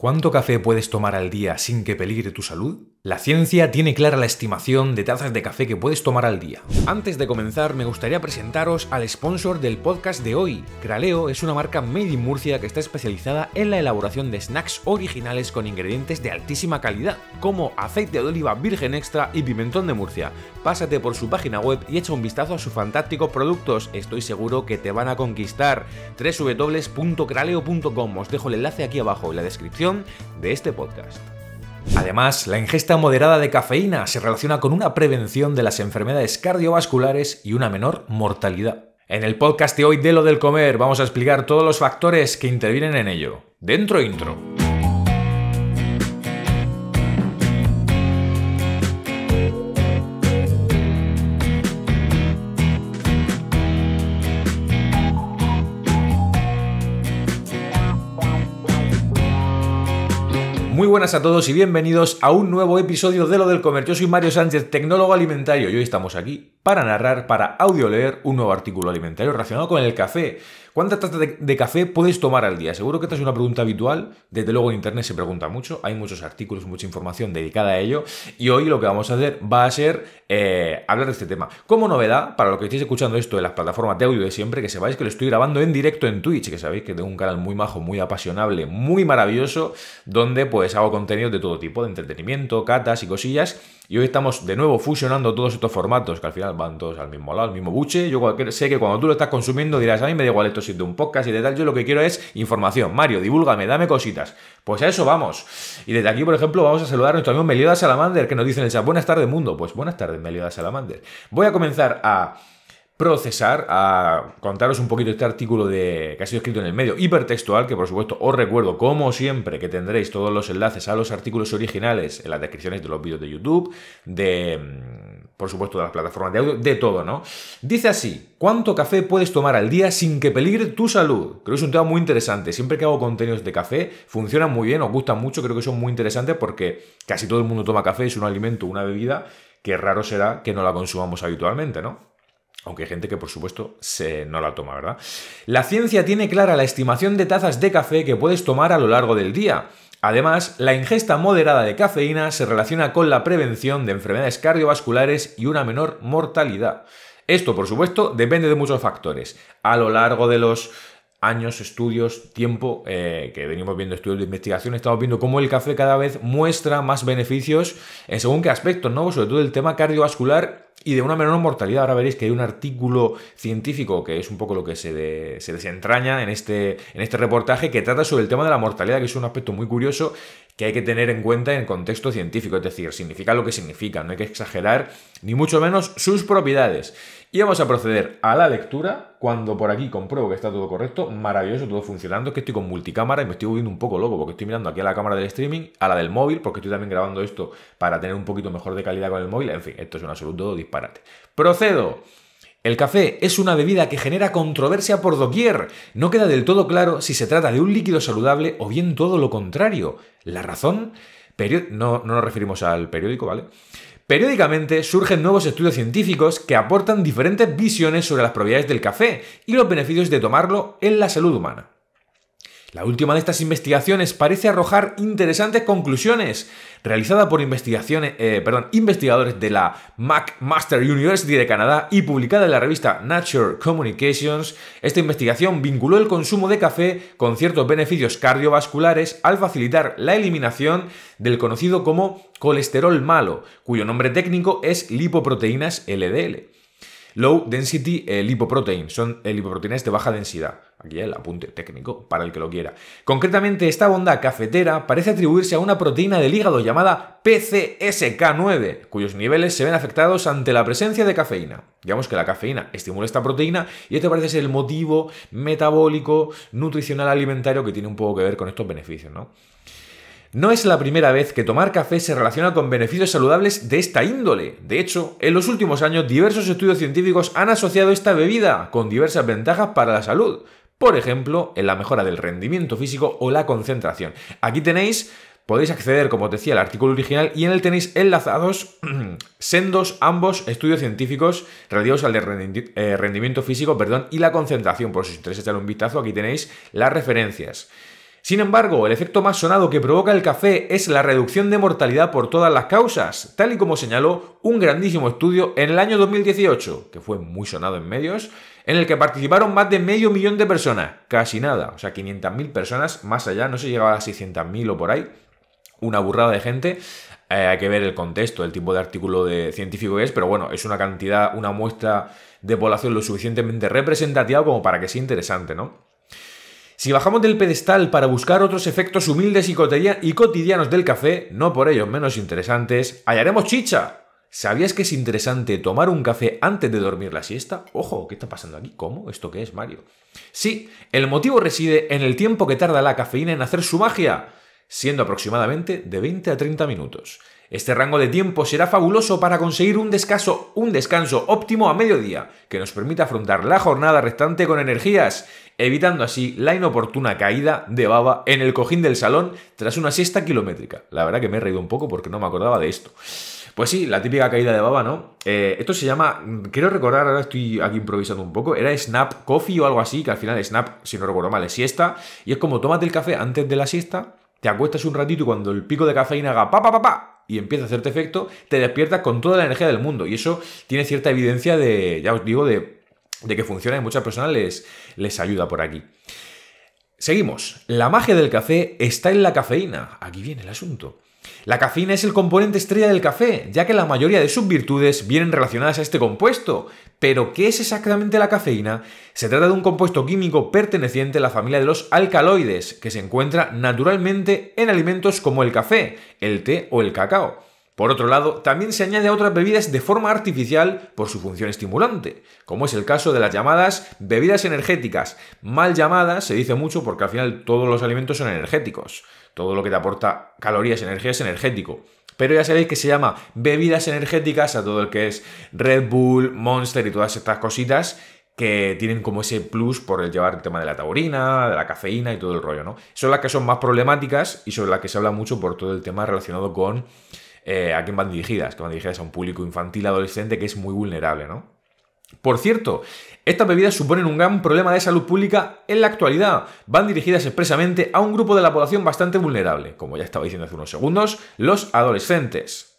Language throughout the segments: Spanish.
¿Cuánto café puedes tomar al día sin que peligre tu salud? La ciencia tiene clara la estimación de tazas de café que puedes tomar al día. Antes de comenzar, me gustaría presentaros al sponsor del podcast de hoy. Craleo es una marca made in Murcia que está especializada en la elaboración de snacks originales con ingredientes de altísima calidad, como aceite de oliva virgen extra y pimentón de Murcia. Pásate por su página web y echa un vistazo a sus fantásticos productos. Estoy seguro que te van a conquistar. www.craleo.com. Os dejo el enlace aquí abajo en la descripción de este podcast. Además, la ingesta moderada de cafeína se relaciona con una prevención de las enfermedades cardiovasculares y una menor mortalidad. En el podcast de hoy de lo del comer vamos a explicar todos los factores que intervienen en ello. Dentro intro. Muy buenas a todos y bienvenidos a un nuevo episodio de Lo del comer. Yo soy Mario Sánchez, tecnólogo alimentario, y hoy estamos aquí para narrar, para audio leer un nuevo artículo alimentario relacionado con el café. ¿Cuántas tazas de, café puedes tomar al día? Seguro que esta es una pregunta habitual. Desde luego en Internet se pregunta mucho. Hay muchos artículos, mucha información dedicada a ello. Y hoy lo que vamos a hacer va a ser eh, hablar de este tema. Como novedad, para los que estéis escuchando esto de las plataformas de audio de siempre, que sepáis que lo estoy grabando en directo en Twitch, que sabéis que tengo un canal muy majo, muy apasionable, muy maravilloso, donde pues hago contenido de todo tipo, de entretenimiento, catas y cosillas y hoy estamos de nuevo fusionando todos estos formatos que al final van todos al mismo lado, al mismo buche. Yo sé que cuando tú lo estás consumiendo dirás, a mí me da igual esto si un podcast y de tal. Yo lo que quiero es información. Mario, divúlgame, dame cositas. Pues a eso vamos. Y desde aquí, por ejemplo, vamos a saludar a nuestro amigo Meliodas Salamander que nos dice en el chat, buenas tardes mundo. Pues buenas tardes, Meliodas Salamander. Voy a comenzar a procesar a contaros un poquito este artículo de, que ha sido escrito en el medio hipertextual, que por supuesto os recuerdo como siempre que tendréis todos los enlaces a los artículos originales en las descripciones de los vídeos de YouTube, de mm, por supuesto de las plataformas de audio, de todo, ¿no? Dice así, ¿cuánto café puedes tomar al día sin que peligre tu salud? Creo que es un tema muy interesante, siempre que hago contenidos de café funcionan muy bien, os gustan mucho, creo que son muy interesantes porque casi todo el mundo toma café, es un alimento, una bebida que raro será que no la consumamos habitualmente, ¿no? Aunque hay gente que, por supuesto, se no la toma, ¿verdad? La ciencia tiene clara la estimación de tazas de café que puedes tomar a lo largo del día. Además, la ingesta moderada de cafeína se relaciona con la prevención de enfermedades cardiovasculares y una menor mortalidad. Esto, por supuesto, depende de muchos factores. A lo largo de los años, estudios, tiempo, eh, que venimos viendo estudios de investigación, estamos viendo cómo el café cada vez muestra más beneficios en según qué aspectos, ¿no? Sobre todo el tema cardiovascular y de una menor mortalidad. Ahora veréis que hay un artículo científico que es un poco lo que se, se desentraña en este, en este reportaje que trata sobre el tema de la mortalidad, que es un aspecto muy curioso que hay que tener en cuenta en contexto científico, es decir, significa lo que significa, no hay que exagerar ni mucho menos sus propiedades. Y vamos a proceder a la lectura, cuando por aquí compruebo que está todo correcto, maravilloso, todo funcionando, es que estoy con multicámara y me estoy volviendo un poco loco, porque estoy mirando aquí a la cámara del streaming, a la del móvil, porque estoy también grabando esto para tener un poquito mejor de calidad con el móvil, en fin, esto es un absoluto disparate. Procedo el café es una bebida que genera controversia por doquier. No queda del todo claro si se trata de un líquido saludable o bien todo lo contrario. La razón... No, nos referimos al periódico, ¿vale? Periódicamente surgen nuevos estudios científicos que aportan diferentes visiones sobre las propiedades del café y los beneficios de tomarlo en la salud humana. La última de estas investigaciones parece arrojar interesantes conclusiones. Realizada por eh, investigadores de la McMaster University de Canadá y publicada en la revista Nature Communications, esta investigación vinculó el consumo de café con ciertos beneficios cardiovasculares al facilitar la eliminación del conocido como colesterol malo, cuyo nombre técnico es lipoproteínas LDL. Low Density eh, Lipoprotein, son eh, lipoproteínas de baja densidad. Aquí eh, el apunte técnico para el que lo quiera. Concretamente, esta onda cafetera parece atribuirse a una proteína del hígado llamada PCSK9, cuyos niveles se ven afectados ante la presencia de cafeína. Digamos que la cafeína estimula esta proteína y este parece ser el motivo metabólico, nutricional, alimentario que tiene un poco que ver con estos beneficios, ¿no? No es la primera vez que tomar café se relaciona con beneficios saludables de esta índole. De hecho, en los últimos años diversos estudios científicos han asociado esta bebida con diversas ventajas para la salud. Por ejemplo, en la mejora del rendimiento físico o la concentración. Aquí tenéis podéis acceder, como os decía, al artículo original y en él tenéis enlazados sendos ambos estudios científicos relativos al eh, rendimiento físico perdón, y la concentración. Por si os interesa echar un vistazo, aquí tenéis las referencias. Sin embargo, el efecto más sonado que provoca el café es la reducción de mortalidad por todas las causas, tal y como señaló un grandísimo estudio en el año 2018, que fue muy sonado en medios, en el que participaron más de medio millón de personas, casi nada, o sea, 500.000 personas, más allá, no se llegaba a 600.000 o por ahí, una burrada de gente. Eh, hay que ver el contexto, el tipo de artículo de científico que es, pero bueno, es una cantidad, una muestra de población lo suficientemente representativa como para que sea interesante, ¿no? Si bajamos del pedestal para buscar otros efectos humildes y, cotidianos del café, no por ello menos interesantes, hallaremos chicha. ¿Sabías que es interesante tomar un café antes de dormir la siesta? Ojo, ¿qué está pasando aquí? ¿Cómo? ¿Esto qué es, Mario? Sí, el motivo reside en el tiempo que tarda la cafeína en hacer su magia, siendo aproximadamente de 20 a 30 minutos. Este rango de tiempo será fabuloso para conseguir un descanso, un descanso óptimo a mediodía, que nos permita afrontar la jornada restante con energías evitando así la inoportuna caída de baba en el cojín del salón tras una siesta kilométrica. La verdad que me he reído un poco porque no me acordaba de esto. Pues sí, la típica caída de baba, ¿no? Eh, esto se llama, quiero recordar, ahora estoy aquí improvisando un poco, era Snap Coffee o algo así, que al final Snap, si no recuerdo mal, es siesta, y es como tómate el café antes de la siesta, te acuestas un ratito y cuando el pico de cafeína haga pa pa pa pa y empieza a hacerte efecto, te despiertas con toda la energía del mundo, y eso tiene cierta evidencia de, ya os digo, de de que funciona y muchas personas les, les ayuda por aquí. Seguimos. La magia del café está en la cafeína. Aquí viene el asunto. La cafeína es el componente estrella del café, ya que la mayoría de sus virtudes vienen relacionadas a este compuesto. Pero, ¿qué es exactamente la cafeína? Se trata de un compuesto químico perteneciente a la familia de los alcaloides, que se encuentra naturalmente en alimentos como el café, el té o el cacao. Por otro lado, también se añade a otras bebidas de forma artificial por su función estimulante, como es el caso de las llamadas bebidas energéticas, mal llamadas, se dice mucho porque al final todos los alimentos son energéticos, todo lo que te aporta calorías, energía es energético. Pero ya sabéis que se llama bebidas energéticas a todo el que es Red Bull, Monster y todas estas cositas que tienen como ese plus por el llevar el tema de la taurina, de la cafeína y todo el rollo, ¿no? Son las que son más problemáticas y sobre las que se habla mucho por todo el tema relacionado con eh, a quién van dirigidas, que van dirigidas a un público infantil adolescente que es muy vulnerable, ¿no? Por cierto, estas bebidas suponen un gran problema de salud pública en la actualidad. Van dirigidas expresamente a un grupo de la población bastante vulnerable, como ya estaba diciendo hace unos segundos, los adolescentes.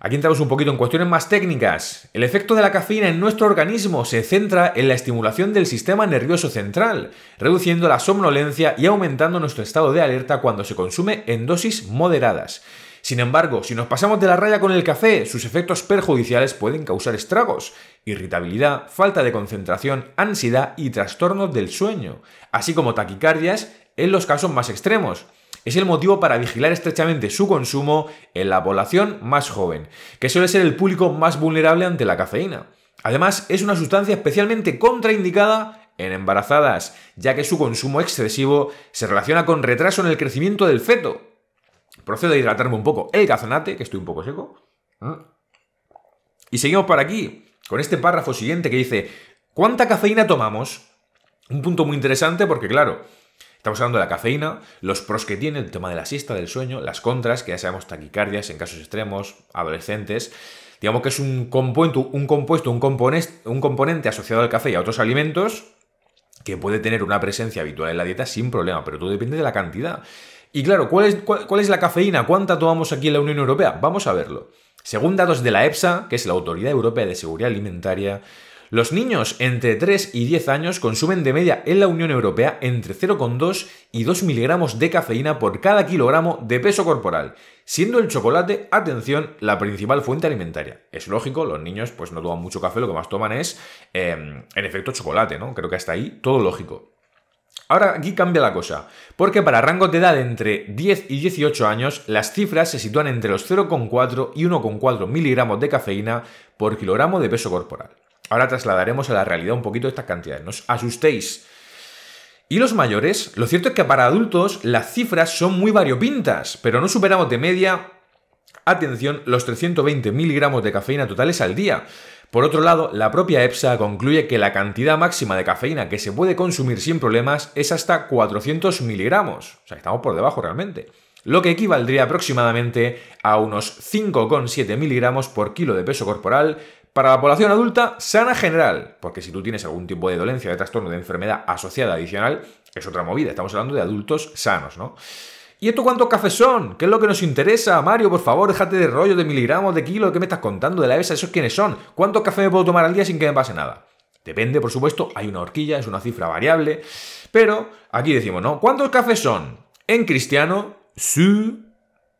Aquí entramos un poquito en cuestiones más técnicas. El efecto de la cafeína en nuestro organismo se centra en la estimulación del sistema nervioso central, reduciendo la somnolencia y aumentando nuestro estado de alerta cuando se consume en dosis moderadas. Sin embargo, si nos pasamos de la raya con el café, sus efectos perjudiciales pueden causar estragos, irritabilidad, falta de concentración, ansiedad y trastornos del sueño, así como taquicardias en los casos más extremos. Es el motivo para vigilar estrechamente su consumo en la población más joven, que suele ser el público más vulnerable ante la cafeína. Además, es una sustancia especialmente contraindicada en embarazadas, ya que su consumo excesivo se relaciona con retraso en el crecimiento del feto, Procedo a hidratarme un poco el gazonate, que estoy un poco seco. Y seguimos para aquí, con este párrafo siguiente que dice, ¿cuánta cafeína tomamos? Un punto muy interesante porque, claro, Estamos hablando de la cafeína, los pros que tiene, el tema de la siesta, del sueño, las contras, que ya sabemos taquicardias en casos extremos, adolescentes. Digamos que es un compuesto, un, compuesto, un, componente, un componente asociado al café y a otros alimentos que puede tener una presencia habitual en la dieta sin problema, pero todo depende de la cantidad. Y claro, ¿cuál es, la cafeína? ¿Cuánta tomamos aquí en la Unión Europea? Vamos a verlo. Según datos de la EPSA, que es la Autoridad Europea de Seguridad Alimentaria, los niños entre 3 y 10 años consumen de media en la Unión Europea entre 0,2 y 2 miligramos de cafeína por cada kilogramo de peso corporal, siendo el chocolate, atención, la principal fuente alimentaria. Es lógico, los niños pues no toman mucho café, lo que más toman es, em, en efecto, chocolate, ¿no? Creo que hasta ahí todo lógico. Ahora aquí cambia la cosa, porque para rangos de edad entre 10 y 18 años, las cifras se sitúan entre los 0,4 y 1,4 miligramos de cafeína por kilogramo de peso corporal. Ahora trasladaremos a la realidad un poquito estas cantidades, no os asustéis. Y los mayores, lo cierto es que para adultos las cifras son muy variopintas, pero no superamos de media, atención, los 320 miligramos de cafeína totales al día. Por otro lado, la propia EPSA concluye que la cantidad máxima de cafeína que se puede consumir sin problemas es hasta 400 miligramos. O sea, estamos por debajo realmente. Lo que equivaldría aproximadamente a unos 5,7 miligramos por kilo de peso corporal para la población adulta sana general. Porque si tú tienes algún tipo de dolencia, de trastorno, de enfermedad asociada adicional, es otra movida. Estamos hablando de adultos sanos, ¿no? ¿Y esto cuántos cafés son? ¿Qué es lo que nos interesa? Mario, por favor, déjate de rollo, de miligramos, de kilos, ¿qué me estás contando? De la ESA, ¿esos quiénes son? ¿Cuántos cafés me puedo tomar al día sin que me pase nada? Depende, por supuesto, hay una horquilla, es una cifra variable, pero aquí decimos, ¿no? ¿Cuántos cafés son? En cristiano, su,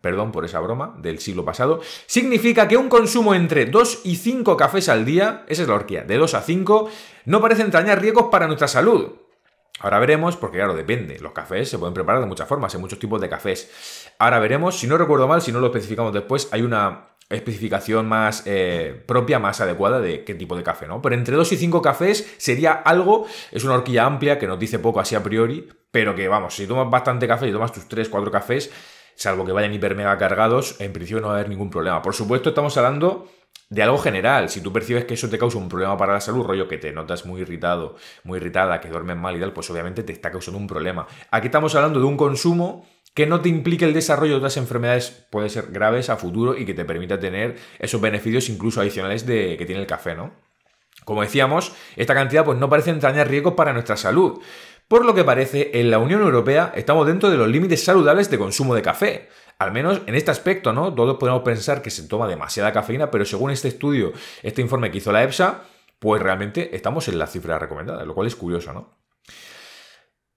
perdón por esa broma, del siglo pasado, significa que un consumo entre 2 y 5 cafés al día, esa es la horquilla, de 2 a 5, no parece entrañar riesgos para nuestra salud. Ahora veremos, porque claro, depende. Los cafés se pueden preparar de muchas formas, hay muchos tipos de cafés. Ahora veremos, si no recuerdo mal, si no lo especificamos después, hay una especificación más eh, propia, más adecuada de qué tipo de café, ¿no? Pero entre 2 y 5 cafés sería algo, es una horquilla amplia que nos dice poco así a priori, pero que vamos, si tomas bastante café y tomas tus 3, 4 cafés, salvo que vayan hiper mega cargados, en principio no va a haber ningún problema. Por supuesto, estamos hablando de algo general. Si tú percibes que eso te causa un problema para la salud, rollo que te notas muy irritado, muy irritada, que duermes mal y tal, pues obviamente te está causando un problema. Aquí estamos hablando de un consumo que no te implique el desarrollo de otras enfermedades, puede ser graves a futuro y que te permita tener esos beneficios incluso adicionales de, que tiene el café, ¿no? Como decíamos, esta cantidad pues no parece entrañar riesgos para nuestra salud. Por lo que parece, en la Unión Europea estamos dentro de los límites saludables de consumo de café. Al menos en este aspecto, ¿no? Todos podemos pensar que se toma demasiada cafeína, pero según este estudio, este informe que hizo la EPSA, pues realmente estamos en la cifra recomendada, lo cual es curioso, ¿no?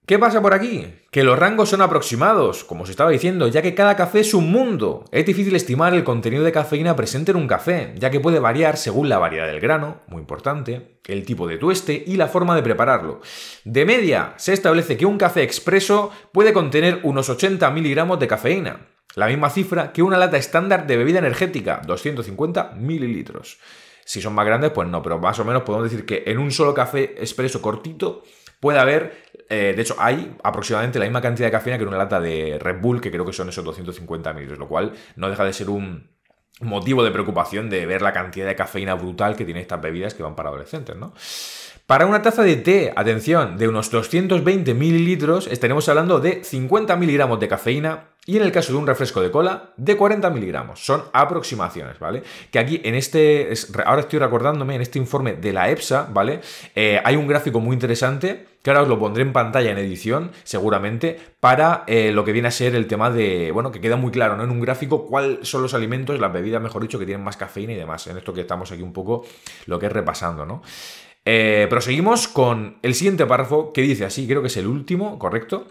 ¿Qué pasa por aquí? Que los rangos son aproximados, como os estaba diciendo, ya que cada café es un mundo. Es difícil estimar el contenido de cafeína presente en un café, ya que puede variar según la variedad del grano, muy importante, el tipo de tueste y la forma de prepararlo. De media, se establece que un café expreso puede contener unos 80 miligramos de cafeína. La misma cifra que una lata estándar de bebida energética, 250 mililitros. Si son más grandes, pues no, pero más o menos podemos decir que en un solo café expreso cortito puede haber, eh, de hecho hay aproximadamente la misma cantidad de cafeína que en una lata de Red Bull, que creo que son esos 250 mililitros, lo cual no deja de ser un motivo de preocupación de ver la cantidad de cafeína brutal que tienen estas bebidas que van para adolescentes, ¿no? Para una taza de té, atención, de unos 220 mililitros, estaremos hablando de 50 miligramos de cafeína, y en el caso de un refresco de cola, de 40 miligramos. Son aproximaciones, ¿vale? Que aquí en este, ahora estoy recordándome, en este informe de la EPSA, ¿vale? Eh, hay un gráfico muy interesante que ahora os lo pondré en pantalla en edición, seguramente, para eh, lo que viene a ser el tema de, bueno, que queda muy claro, ¿no? En un gráfico, cuáles son los alimentos, las bebidas, mejor dicho, que tienen más cafeína y demás. En esto que estamos aquí un poco lo que es repasando, ¿no? Eh, proseguimos con el siguiente párrafo que dice así, creo que es el último, ¿correcto?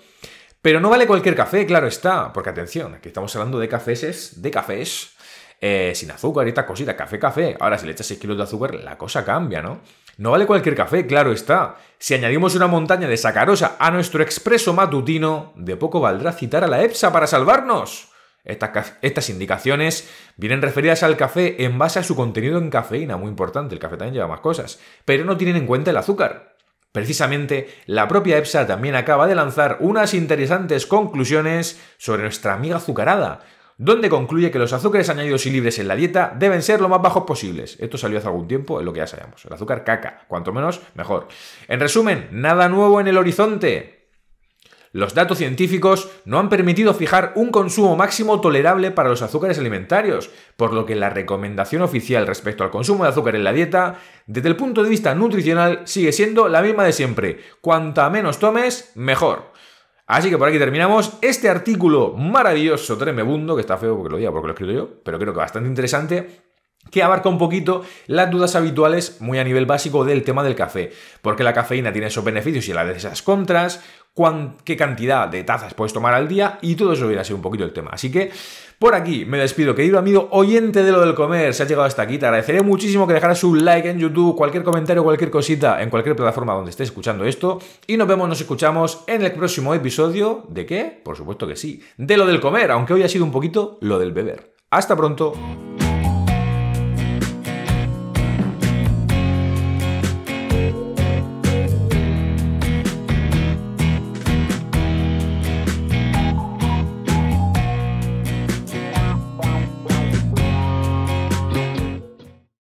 Pero no vale cualquier café, claro está, porque atención, aquí estamos hablando de cafés, de cafés eh, sin azúcar y estas cositas, café, café. Ahora, si le echas 6 kilos de azúcar, la cosa cambia, ¿no? No vale cualquier café, claro está. Si añadimos una montaña de sacarosa a nuestro expreso matutino, de poco valdrá citar a la EPSA para salvarnos. Estas, estas, indicaciones vienen referidas al café en base a su contenido en cafeína, muy importante, el café también lleva más cosas, pero no tienen en cuenta el azúcar. Precisamente, la propia EPSA también acaba de lanzar unas interesantes conclusiones sobre nuestra amiga azucarada, donde concluye que los azúcares añadidos y libres en la dieta deben ser lo más bajos posibles. Esto salió hace algún tiempo, es lo que ya sabemos. El azúcar caca, cuanto menos, mejor. En resumen, nada nuevo en el horizonte. Los datos científicos no han permitido fijar un consumo máximo tolerable para los azúcares alimentarios, por lo que la recomendación oficial respecto al consumo de azúcar en la dieta, desde el punto de vista nutricional, sigue siendo la misma de siempre. Cuanta menos tomes, mejor. Así que por aquí terminamos este artículo maravilloso, tremebundo, que está feo porque lo diga, porque lo he escrito yo, pero creo que bastante interesante, que abarca un poquito las dudas habituales, muy a nivel básico, del tema del café. Porque la cafeína tiene esos beneficios y la de esas contras, qué cantidad de tazas puedes tomar al día y todo eso hubiera sido un poquito el tema. Así que por aquí me despido, querido amigo oyente de lo del comer, se ha llegado hasta aquí, te agradeceré muchísimo que dejaras un like en YouTube, cualquier comentario, cualquier cosita, en cualquier plataforma donde estés escuchando esto. Y nos vemos, nos escuchamos en el próximo episodio de qué? Por supuesto que sí, de lo del comer, aunque hoy ha sido un poquito lo del beber. Hasta pronto.